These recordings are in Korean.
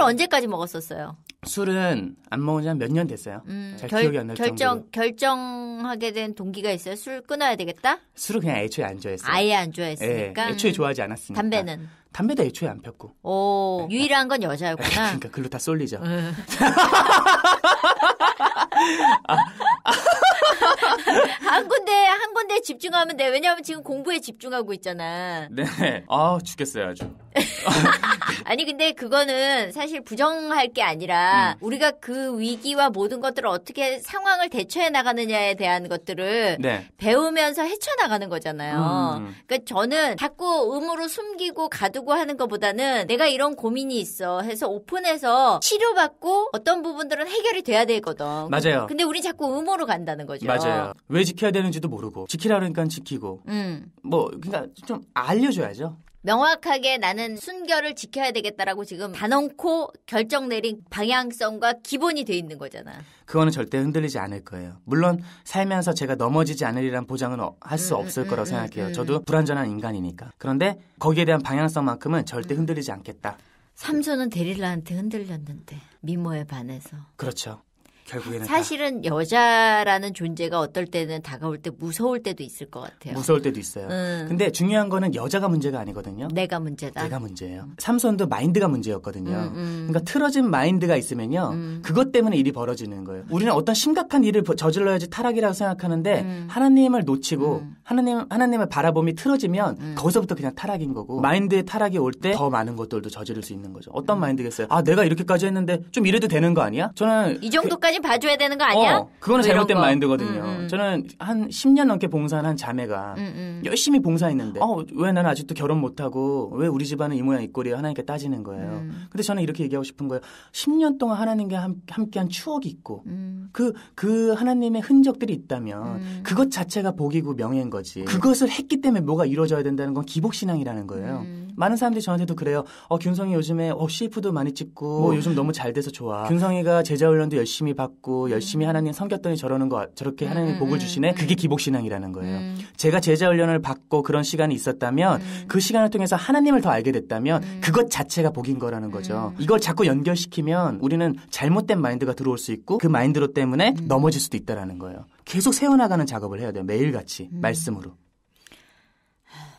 술을 언제까지 먹었었어요? 술은 안 먹은 지한 몇 년 됐어요. 음, 잘 결, 기억이 안 날정도로 결정하게 된 동기가 있어요? 술 끊어야 되겠다? 술을 그냥 애초에 안 좋아했어요. 아예 안 좋아했으니까. 예, 애초에 좋아하지 않았으니까. 담배는? 담배도 애초에 안 폈고. 오, 네. 유일한 건 여자였구나. 그러니까 글로 다 쏠리죠. 한 군데 한 군데 집중하면 돼. 왜냐하면 지금 공부에 집중하고 있잖아. 네. 아 죽겠어요 아주. 아니 근데 그거는 사실 부정할 게 아니라 음. 음. 우리가 그 위기와 모든 것들을 어떻게 상황을 대처해 나가느냐에 대한 것들을 네. 배우면서 헤쳐나가는 거잖아요. 음. 그러니까 저는 자꾸 음으로 숨기고 가두고 하는 것보다는 내가 이런 고민이 있어 해서 오픈해서 치료받고 어떤 부분들은 해결이 돼야 되거든. 맞아요. 근데 우리 자꾸 음으로 간다는 거죠. 맞아요. 왜 지켜야 되는지도 모르고 지키라 그러니까 지키고. 음. 뭐 그러니까 좀 알려줘야죠. 명확하게 나는 순결을 지켜야 되겠다라고 지금 단언코 결정 내린 방향성과 기본이 돼 있는 거잖아. 그거는 절대 흔들리지 않을 거예요. 물론 살면서 제가 넘어지지 않으리란 보장은 어, 할수 음, 음, 없을 거라고 음, 생각해요. 저도 불완전한 인간이니까. 그런데 거기에 대한 방향성만큼은 절대 흔들리지 않겠다. 삼촌은 데릴라한테 흔들렸는데 미모에 반해서. 그렇죠. 결국에는 사실은 여자라는 존재가 어떨 때는 다가올 때 무서울 때도 있을 것 같아요. 무서울 때도 있어요. 음. 근데 중요한 거는 여자가 문제가 아니거든요. 내가 문제다. 내가 문제예요. 음. 삼손도 마인드가 문제였거든요. 음, 음, 그러니까 틀어진 마인드가 있으면요. 음. 그것 때문에 일이 벌어지는 거예요. 우리는 어떤 심각한 일을 저질러야지 타락이라고 생각하는데 음. 하나님을 놓치고 하나님 하나님을 바라봄이 틀어지면 거기서부터 그냥 타락인 거고 마인드의 타락이 올 때 더 많은 것들도 저지를 수 있는 거죠. 어떤 마인드겠어요? 아 내가 이렇게까지 했는데 좀 이래도 되는 거 아니야? 저는 이 정도까지 봐줘야 되는 거 아니야? 어, 그거는 뭐 잘못된 거. 마인드거든요. 음, 음. 저는 한 10년 넘게 봉사한 한 자매가 음, 음. 열심히 봉사했는데 어. 어, 왜 나는 아직도 결혼 못하고 왜 우리 집안은 이 모양 이 꼴이야 하나님께 따지는 거예요. 음. 근데 저는 이렇게 얘기하고 싶은 거예요. 10년 동안 하나님께 함께한 추억이 있고 음. 그, 그 하나님의 흔적들이 있다면 그것 자체가 복이고 명예인 거지. 그것을 했기 때문에 뭐가 이루어져야 된다는 건 기복신앙이라는 거예요. 많은 사람들이 저한테도 그래요. 어, 균성이 요즘에 어, CF도 많이 찍고 뭐 요즘 너무 잘 돼서 좋아. 균성이가 제자 훈련도 열심히 받고 음. 열심히 하나님 섬겼더니 저러는 거 저렇게 하나님 음, 복을 음, 주시네. 그게 기복 신앙이라는 거예요. 제가 제자 훈련을 받고 그런 시간이 있었다면 그 시간을 통해서 하나님을 더 알게 됐다면 그것 자체가 복인 거라는 거죠. 이걸 자꾸 연결시키면 우리는 잘못된 마인드가 들어올 수 있고 그 마인드로 때문에 넘어질 수도 있다라는 거예요. 계속 세워나가는 작업을 해야 돼요. 매일같이 말씀으로.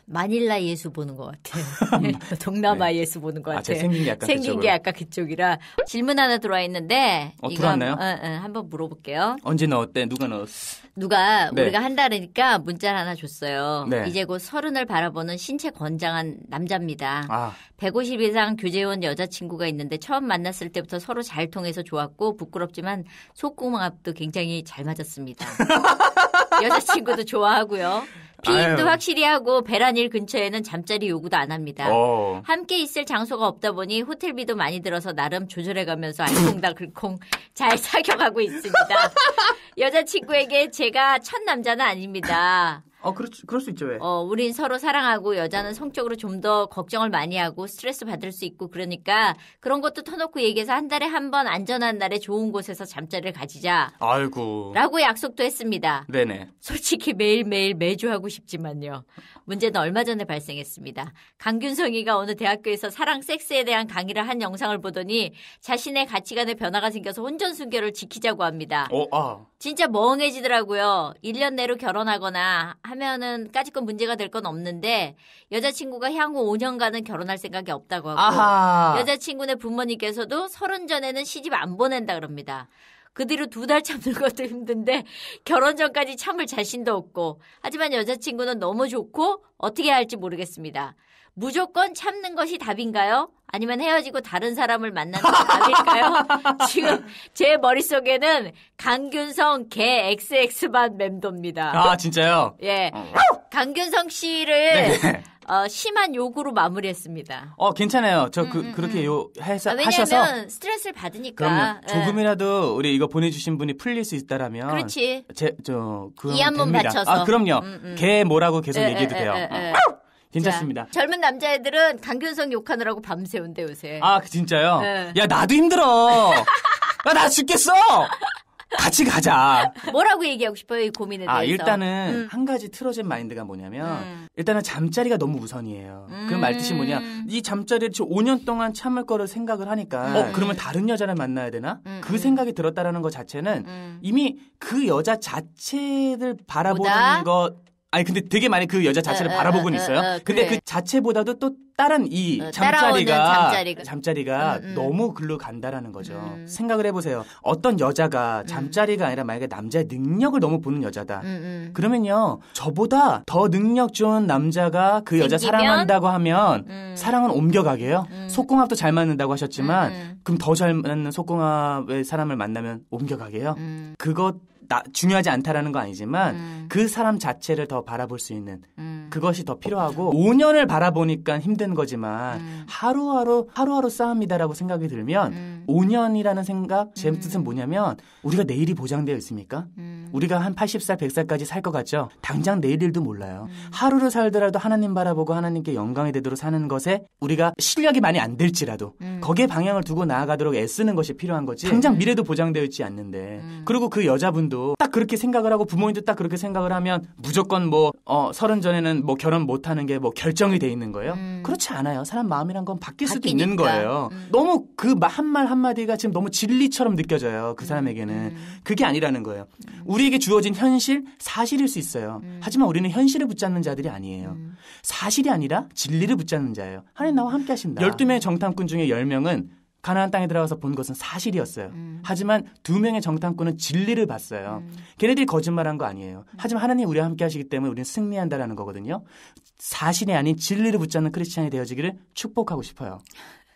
마닐라 예수 보는 것 같아요. 네, 동남아 네. 예수 보는 것 아, 같아요. 아, 생긴 게, 생긴 게 약간 그쪽이라 질문 하나 들어와 있는데 어, 이거 들어왔나요? 어, 어, 한번 물어볼게요. 언제 넣었대? 누가 넣었어? 누가 네. 우리가 한다르니까 문자를 하나 줬어요. 네. 이제 곧 서른을 바라보는 신체 건장한 남자입니다. 아. 150 이상 교재원 여자친구가 있는데 처음 만났을 때부터 서로 잘 통해서 좋았고 부끄럽지만 속구멍 앞도 굉장히 잘 맞았습니다. 여자친구도 좋아하고요. 비임도 확실히 하고 베란일 근처에는 잠자리 요구도 안 합니다. 어. 함께 있을 장소가 없다 보니 호텔비도 많이 들어서 나름 조절해가면서 알콩달콩 잘 사겨가고 있습니다. 여자친구에게 제가 첫 남자는 아닙니다. 어, 그렇, 그럴 수 있죠, 왜? 어, 우린 서로 사랑하고 여자는 성적으로 좀 더 걱정을 많이 하고 스트레스 받을 수 있고 그러니까 그런 것도 터놓고 얘기해서 한 달에 한 번 안전한 날에 좋은 곳에서 잠자리를 가지자. 아이고. 라고 약속도 했습니다. 네네. 솔직히 매일매일 매주 하고 싶지만요. 문제는 얼마 전에 발생했습니다. 강균성이가 어느 대학교에서 사랑 섹스에 대한 강의를 한 영상을 보더니 자신의 가치관에 변화가 생겨서 혼전 순결을 지키자고 합니다. 어, 아. 진짜 멍해지더라고요. 1년 내로 결혼하거나 하면은 까짓건 문제가 될 건 없는데 여자친구가 향후 5년간은 결혼할 생각이 없다고 하고 아하. 여자친구네 부모님께서도 서른 전에는 시집 안 보낸다 그럽니다. 그 뒤로 두 달 참는 것도 힘든데 결혼 전까지 참을 자신도 없고 하지만 여자친구는 너무 좋고 어떻게 할지 모르겠습니다. 무조건 참는 것이 답인가요? 아니면 헤어지고 다른 사람을 만나는 게 답일까요? 지금 제 머릿속에는 강균성 개 XX만 맴돕니다. 아, 진짜요? 예. 어. 강균성 씨를 네 어, 심한 요구로 마무리했습니다. 어, 괜찮아요. 저 그, 음, 음, 그렇게 음. 요, 해서, 아, 왜냐면 하셔 스트레스를 받으니까. 그럼요. 예. 조금이라도 우리 이거 보내주신 분이 풀릴 수 있다라면. 그렇지. 제, 저, 그. 이한번 바쳐서. 아, 그럼요. 음, 음. 개 뭐라고 계속 에, 예, 얘기해도 에, 예, 돼요. 에, 어. 괜찮습니다. 자, 젊은 남자애들은 강균성 욕하느라고 밤새운데 요새. 아, 그 진짜요? 네. 야, 나도 힘들어. 야, 나 죽겠어. 같이 가자. 뭐라고 얘기하고 싶어요, 이 고민에 아, 대해서? 아, 일단은 음. 한 가지 틀어진 마인드가 뭐냐면 음. 일단은 잠자리가 너무 우선이에요. 그 음. 그 말뜻이 뭐냐? 이 잠자리를 지금 5년 동안 참을 거를 생각을 하니까 음. 어, 그러면 다른 여자를 만나야 되나? 음, 음. 그 생각이 들었다라는 것 자체는 이미 그 여자 자체를 바라보는 것 아니 근데 되게 많이 그 여자 자체를 에, 바라보곤 에, 있어요. 에, 근데 그래. 그 자체보다도 또 다른 이 어, 잠자리가 잠자리. 가 음, 음. 너무 글로 간다라는 거죠. 음. 생각을 해보세요. 어떤 여자가 잠자리가 아니라 만약에 남자의 능력을 너무 보는 여자다. 음, 음. 그러면요 저보다 더 능력 좋은 남자가 그 여자 생기면? 사랑한다고 하면 음. 사랑은 옮겨가게요. 속궁합도 잘 맞는다고 하셨지만 그럼 더 잘 맞는 속궁합의 사람을 만나면 옮겨가게요. 그것 나, 중요하지 않다라는 건 아니지만 음. 그 사람 자체를 더 바라볼 수 있는 음. 그것이 더 필요하고 5년을 바라보니까 힘든 거지만 음. 하루하루 하루하루 싸움이다라고 생각이 들면 음. 5년이라는 생각 제 음. 뜻은 뭐냐면 우리가 내일이 보장되어 있습니까? 음. 우리가 한 80살 100살까지 살 것 같죠. 당장 내일 일도 몰라요. 음. 하루를 살더라도 하나님 바라보고 하나님께 영광이 되도록 사는 것에 우리가 실력이 많이 안 될지라도 거기에 방향을 두고 나아가도록 애쓰는 것이 필요한 거지. 당장 미래도 보장되어 있지 않는데 그리고 그 여자분도 딱 그렇게 생각을 하고 부모님도 딱 그렇게 생각을 하면 무조건 뭐 어, 서른 전에는 뭐 결혼 못하는 게 뭐 결정이 돼 있는 거예요? 음. 그렇지 않아요. 사람 마음이란 건 바뀔 수도 바뀌니까. 있는 거예요. 음. 너무 그 한 말 한마디가 지금 너무 진리처럼 느껴져요. 그 음, 사람에게는. 음. 그게 아니라는 거예요. 음. 우리에게 주어진 현실, 사실일 수 있어요. 음. 하지만 우리는 현실을 붙잡는 자들이 아니에요. 사실이 아니라 진리를 붙잡는 자예요. 하나님 나와 함께 하신다. 12명의 정탐꾼 중에 10명은 가나안 땅에 들어가서 본 것은 사실이었어요. 음. 하지만 두 명의 정탐꾼은 진리를 봤어요. 음. 걔네들이 거짓말한 거 아니에요. 하지만 하나님 우리와 함께 하시기 때문에 우리는 승리한다라는 거거든요. 사실이 아닌 진리를 붙잡는 크리스찬이 되어지기를 축복하고 싶어요.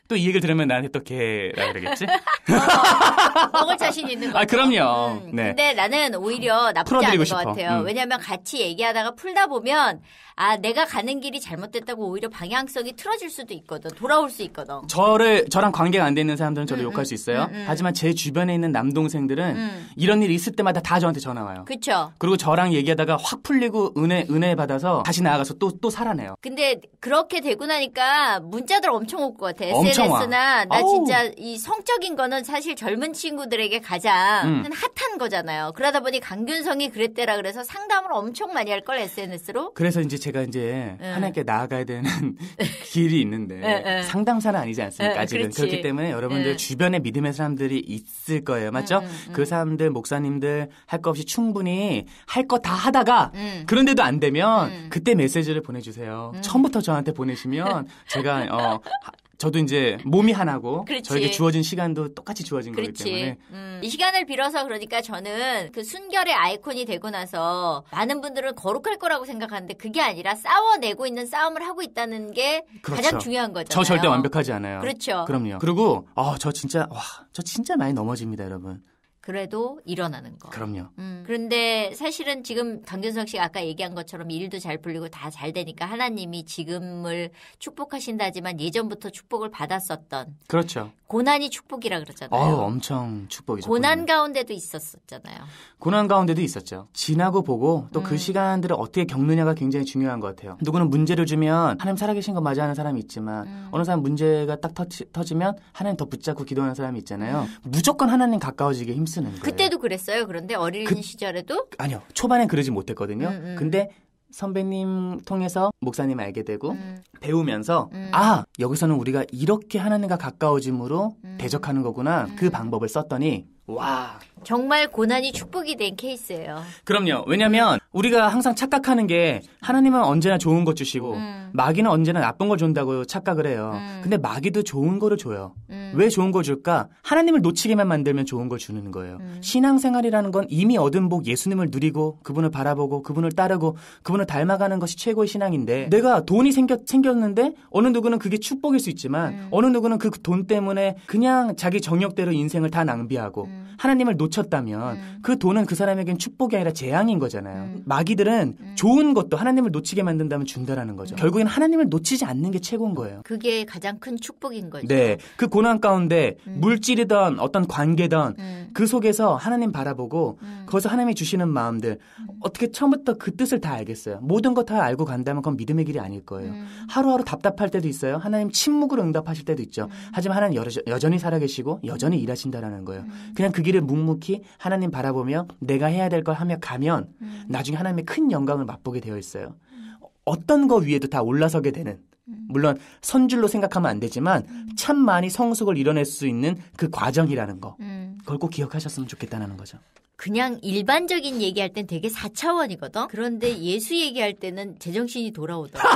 또이 얘기를 들으면 나한테 또 개라 그러겠지? 어, 먹을 자신 있는 거. 아 그럼요. 음, 네. 근데 나는 오히려 나쁘지 않은 싶것 같아요. 음. 왜냐하면 같이 얘기하다가 풀다 보면 아 내가 가는 길이 잘못됐다고 오히려 방향성이 틀어질 수도 있거든. 돌아올 수 있거든. 저를 저랑 관계가 안 돼 있는 사람들은 저를 음, 욕할 수 음, 있어요. 음, 음. 하지만 제 주변에 있는 남동생들은 이런 일이 있을 때마다 다 저한테 전화 와요. 그렇죠. 그리고 저랑 얘기하다가 확 풀리고 은혜 은혜 받아서 다시 나아가서 또 또 살아내요. 근데 그렇게 되고 나니까 문자들 엄청 올 것 같아. 엄청 청아. 나 진짜 이 성적인 거는 사실 젊은 친구들에게 가장 음. 핫한 거잖아요. 그러다 보니 강균성이 그랬대라 그래서 상담을 엄청 많이 할 걸 SNS로. 그래서 이제 제가 이제 음. 하나님께 나아가야 되는 길이 있는데 음, 상담사는 아니지 않습니까? 아직은 그렇기 때문에 여러분들 주변에 믿음의 사람들이 있을 거예요, 맞죠? 그 사람들 목사님들 할 거 없이 충분히 할 거 다 하다가 그런데도 안 되면 그때 메시지를 보내주세요. 처음부터 저한테 보내시면 제가 어 저도 이제 몸이 하나고 그렇지. 저에게 주어진 시간도 똑같이 주어진 그렇지. 거기 때문에 음, 이 시간을 빌어서 그러니까 저는 그 순결의 아이콘이 되고 나서 많은 분들은 거룩할 거라고 생각하는데 그게 아니라 싸워내고 있는 싸움을 하고 있다는 게 그렇죠. 가장 중요한 거죠. 저 절대 완벽하지 않아요. 그렇죠. 그럼요. 그리고 아, 저 진짜 와, 저 진짜 많이 넘어집니다, 여러분. 그래도 일어나는 거. 그럼요. 음. 그런데 사실은 지금 강균석 씨가 아까 얘기한 것처럼 일도 잘 풀리고 다 잘 되니까 하나님이 지금을 축복하신다지만 예전부터 축복을 받았었던. 그렇죠. 고난이 축복이라 그러잖아요. 어, 엄청 축복이죠. 고난 가운데도 있었었잖아요. 고난 가운데도 있었죠. 지나고 보고 또그 음. 시간들을 어떻게 겪느냐가 굉장히 중요한 것 같아요. 누구는 문제를 주면 하나님 살아계신 거 맞이하는 사람이 있지만 음. 어느 사람 문제가 딱 터지, 터지면 하나님 더 붙잡고 기도하는 사람이 있잖아요. 음. 무조건 하나님 가까워지게 힘쓰 쓰는 거예요. 그때도 그랬어요. 그런데 어린 그, 시절에도 아니요. 초반엔 그러지 못했거든요. 음, 음. 근데 선배님 통해서 목사님 알게 되고 음. 배우면서 음. 아 여기서는 우리가 이렇게 하나님과 가까워짐으로 음. 대적하는 거구나 음. 그 방법을 썼더니 와 정말 고난이 축복이 된 케이스예요. 그럼요. 왜냐하면 우리가 항상 착각하는 게 하나님은 언제나 좋은 것 주시고 음. 마귀는 언제나 나쁜 걸 준다고 착각을 해요. 음. 근데 마귀도 좋은 거를 줘요. 음. 왜 좋은 걸 줄까? 하나님을 놓치게만 만들면 좋은 걸 주는 거예요. 음. 신앙생활이라는 건 이미 얻은 복 예수님을 누리고 그분을 바라보고 그분을 따르고 그분을 닮아가는 것이 최고의 신앙인데 내가 돈이 생겼 생겼는데 어느 누구는 그게 축복일 수 있지만 음. 어느 누구는 그 돈 때문에 그냥 자기 정욕대로 인생을 다 낭비하고 음. 하나님을 놓치 놓쳤다면 음. 그 돈은 그 사람에겐 축복이 아니라 재앙인 거잖아요. 음. 마귀들은 음. 좋은 것도 하나님을 놓치게 만든다면 준다라는 거죠. 음. 결국엔 하나님을 놓치지 않는 게 최고인 거예요. 그게 가장 큰 축복인 거죠. 네. 그 고난 가운데 음. 물질이든 어떤 관계든 음. 그 속에서 하나님 바라보고 거기서 하나님이 주시는 마음들 어떻게 처음부터 그 뜻을 다 알겠어요. 모든 것 다 알고 간다면 그건 믿음의 길이 아닐 거예요. 하루하루 답답할 때도 있어요. 하나님 침묵으로 응답하실 때도 있죠. 하지만 하나님 여전히 살아계시고 여전히 일하신다라는 거예요. 그냥 그 길을 묵묵히 명확히 하나님 바라보며 내가 해야 될 걸 하며 가면 음. 나중에 하나님의 큰 영광을 맛보게 되어 있어요. 어떤 거 위에도 다 올라서게 되는 음. 물론 선줄로 생각하면 안 되지만 음. 참 많이 성숙을 이뤄낼 수 있는 그 과정이라는 거 음. 그걸 꼭 기억하셨으면 좋겠다는 거죠. 그냥 일반적인 얘기할 땐 되게 4차원이거든? 그런데 예수 얘기할 때는 제정신이 돌아오더라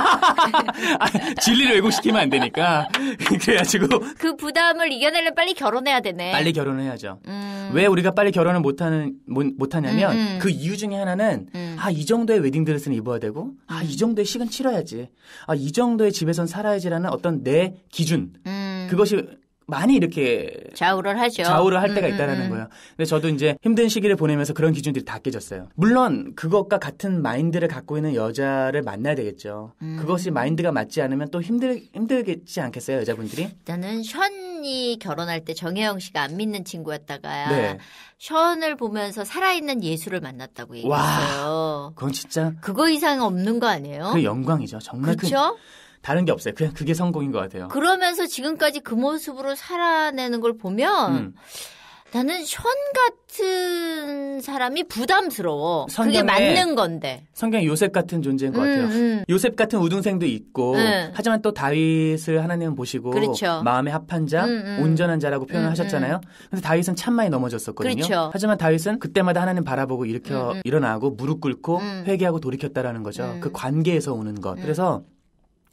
아, 진리를 왜곡시키면 안 되니까. 그래가지고. 그 부담을 이겨내려면 빨리 결혼해야 되네. 빨리 결혼해야죠. 음. 음. 왜 우리가 빨리 결혼을 못하는 못하냐면 음, 음, 그 이유 중에 하나는 음. 아이 정도의 웨딩 드레스는 입어야 되고 아이 음. 정도의 식은 치러야지 아 이 정도의 집에선 살아야지라는 어떤 내 기준 그것이 많이 이렇게 좌우를 하죠. 좌우를 할 때가 있다라는 거예요. 근데 저도 이제 힘든 시기를 보내면서 그런 기준들이 다 깨졌어요. 물론 그것과 같은 마인드를 갖고 있는 여자를 만나야 되겠죠. 그것이 마인드가 맞지 않으면 또 힘들 힘들겠지 않겠어요, 여자분들이? 일단은 현 션이 결혼할 때 정혜영 씨가 안 믿는 친구였다가 네. 션을 보면서 살아있는 예수를 만났다고 얘기했어요. 와, 그건 진짜 그거 이상 없는 거 아니에요? 그 영광이죠. 정말 그렇죠? 다른 게 없어요. 그냥 그게 성공인 것 같아요. 그러면서 지금까지 그 모습으로 살아내는 걸 보면 음. 나는 션 같은 사람이 부담스러워. 그게 맞는 건데. 성경 요셉 같은 존재인 것 음, 같아요. 음. 요셉 같은 우등생도 있고, 음. 하지만 또 다윗을 하나님은 보시고, 그렇죠. 마음의 합한 자, 음, 음. 온전한 자라고 표현을 하셨잖아요. 근데 다윗은 참 많이 넘어졌었거든요. 그렇죠. 하지만 다윗은 그때마다 하나님 바라보고 일으켜 일어나고 무릎 꿇고 회개하고 돌이켰다라는 거죠. 그 관계에서 오는 것. 그래서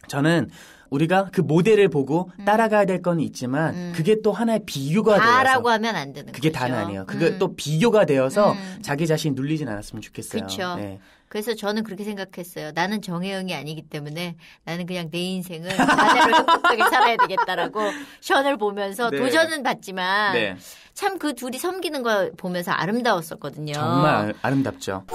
저는 우리가 그 모델을 보고 음. 따라가야 될 건 있지만 음. 그게 또 하나의 비교가 되어서 라고 하면 안 되는 그게 거죠. 다는 아니에요. 그게 음. 또 비교가 되어서 음. 자기 자신 눌리진 않았으면 좋겠어요. 그렇죠. 네. 그래서 저는 그렇게 생각했어요. 나는 정혜영이 아니기 때문에 나는 그냥 내 인생을 자대로 행복하게 살아야 되겠다라고 션을 보면서 네. 도전은 받지만 네. 참그 둘이 섬기는 걸 보면서 아름다웠었거든요. 정말 아름답죠.